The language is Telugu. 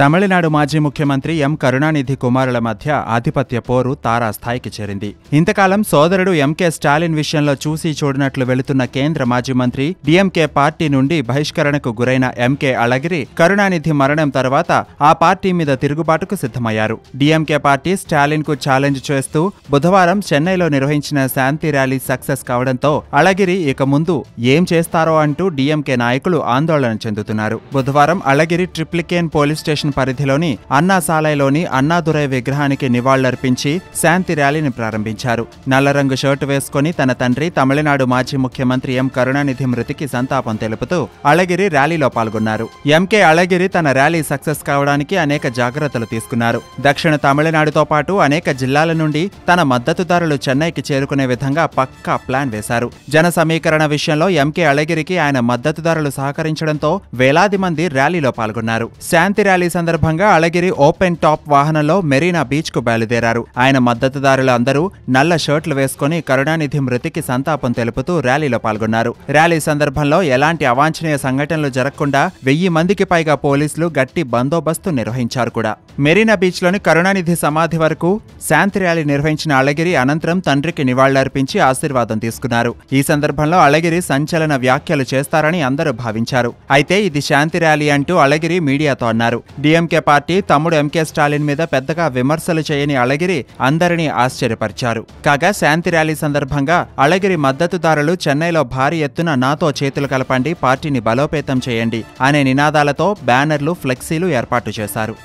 తమిళనాడు మాజీ ముఖ్యమంత్రి ఎం కరుణానిధి కుమారుల మధ్య ఆధిపత్య పోరు తారాస్థాయికి చేరింది ఇంతకాలం సోదరుడు ఎంకే స్టాలిన్ విషయంలో చూసి చూడనట్లు వెళుతున్న కేంద్ర మాజీ మంత్రి డిఎంకే పార్టీ నుండి బహిష్కరణకు గురైన ఎంకే అళగిరి కరుణానిధి మరణం తర్వాత ఆ పార్టీ మీద తిరుగుబాటుకు సిద్ధమయ్యారు డిఎంకే పార్టీ స్టాలిన్ కు ఛాలెంజ్ చేస్తూ బుధవారం చెన్నైలో నిర్వహించిన శాంతి ర్యాలీ సక్సెస్ కావడంతో అళగిరి ఇక ముందు ఏం చేస్తారో అంటూ డిఎంకే నాయకులు ఆందోళన చెందుతున్నారు బుధవారం Alagiri Triplicane police station corporation పరిధిలోని అన్నాసాలైలోని అన్నాదురై విగ్రహానికి నివాళులర్పించి శాంతి ర్యాలీని ప్రారంభించారు నల్లరంగు షర్టు వేసుకుని తన తండ్రి తమిళనాడు మాజీ ముఖ్యమంత్రి ఎం కరుణానిధి మృతికి సంతాపం తెలుపుతూ అళగిరి ర్యాలీలో పాల్గొన్నారు ఎంకే అళగిరి తన ర్యాలీ సక్సెస్ కావడానికి అనేక జాగ్రత్తలు తీసుకున్నారు దక్షిణ తమిళనాడుతో పాటు అనేక జిల్లాల నుండి తన మద్దతుదారులు చెన్నైకి చేరుకునే విధంగా పక్కా ప్లాన్ వేశారు జన సమీకరణ విషయంలో ఎంకే అళగిరికి ఆయన మద్దతుదారులు సహకరించడంతో వేలాది మంది ర్యాలీలో పాల్గొన్నారు శాంతి ర్యాలీ సందర్భంగా అళగిరి ఓపెన్ టాప్ వాహనంలో మెరీనా బీచ్కు బయలుదేరారు ఆయన మద్దతుదారులు అందరూ నల్ల షర్ట్లు వేసుకుని కరుణానిధి మృతికి సంతాపం తెలుపుతూ ర్యాలీలో పాల్గొన్నారు ర్యాలీ సందర్భంలో ఎలాంటి అవాంఛనీయ సంఘటనలు జరగకుండా వెయ్యి మందికి పైగా పోలీసులు గట్టి బందోబస్తు నిర్వహించారు కూడా మెరీనా బీచ్లోని కరుణానిధి సమాధి వరకు శాంతి ర్యాలీ నిర్వహించిన అళగిరి అనంతరం తండ్రికి నివాళులర్పించి ఆశీర్వాదం తీసుకున్నారు ఈ సందర్భంలో అళగిరి సంచలన వ్యాఖ్యలు చేస్తారని అందరూ భావించారు అయితే ఇది శాంతి ర్యాలీ అంటూ అళగిరి మీడియాతో అన్నారు డీఎంకే పార్టీ తమ్ముడు ఎంకే స్టాలిన్ మీద పెద్దగా విమర్శలు చేయని అళగిరి అందరినీ ఆశ్చర్యపరిచారు కాగా శాంతి ర్యాలీ సందర్భంగా అళగిరి మద్దతుదారులు చెన్నైలో భారీ ఎత్తున నాతో చేతులు కలపండి పార్టీని బలోపేతం చేయండి అనే నినాదాలతో బ్యానర్లు ఫ్లెక్సీలు ఏర్పాటు చేశారు